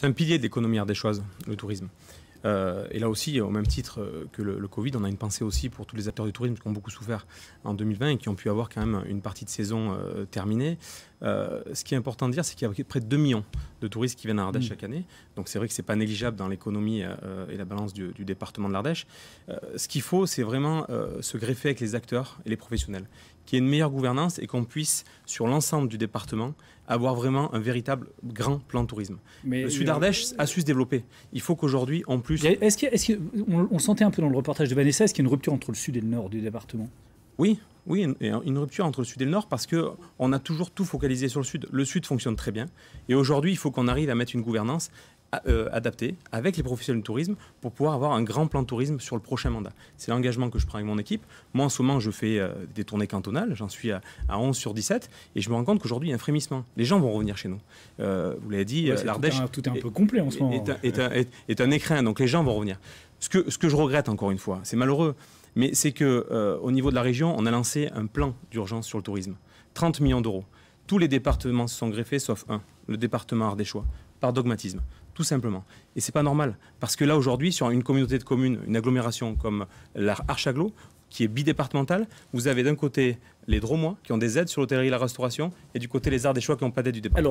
C'est un pilier de l'économie ardéchoise, le tourisme. Euh, et là aussi, au même titre euh, que le, Covid, on a une pensée aussi pour tous les acteurs du tourisme qui ont beaucoup souffert en 2020 et qui ont pu avoir quand même une partie de saison euh, terminée. ce qui est important de dire, c'est qu'il y a près de 2 millions de touristes qui viennent à Ardèche mm. chaque année. Donc c'est vrai que ce n'est pas négligeable dans l'économie euh, euh, et la balance du, département de l'Ardèche. Euh, ce qu'il faut, c'est vraiment se greffer avec les acteurs et les professionnels, qu'il y ait une meilleure gouvernance et qu'on puisse, sur l'ensemble du département, avoir vraiment un véritable grand plan tourisme. le sud Ardèche a su se développer. Il faut qu'aujourd'hui, en plus... Est-ce qu'on sentait un peu dans le reportage de Vanessa, est-ce qu'il y a une rupture entre le sud et le nord du département oui, oui, une, rupture entre le sud et le nord parce que on a toujours tout focalisé sur le sud. Le sud fonctionne très bien et aujourd'hui, il faut qu'on arrive à mettre une gouvernance euh, adaptée avec les professionnels du tourisme pour pouvoir avoir un grand plan tourisme sur le prochain mandat. C'est l'engagement que je prends avec mon équipe. Moi, en ce moment, je fais euh, des tournées cantonales. J'en suis à, 11 sur 17 et je me rends compte qu'aujourd'hui, il y a un frémissement. Les gens vont revenir chez nous. Euh, vous l'avez dit, l'Ardèche. Tout, est un peu complet en ce moment. Est, écrin, donc les gens vont revenir. ce que je regrette encore une fois, c'est malheureux mais c'est que euh, au niveau de la région, on a lancé un plan d'urgence sur le tourisme, 30 millions d'euros. Tous les départements se sont greffés, sauf un, le département ardéchois, par dogmatisme, tout simplement. Et c'est pas normal, parce que là aujourd'hui, sur une communauté de communes, une agglomération comme l'Archaglo, qui est bidépartementale, vous avez d'un côté les Dromois qui ont des aides sur l'hôtellerie et la restauration, et du côté les Ardéchois qui n'ont pas d'aide du département.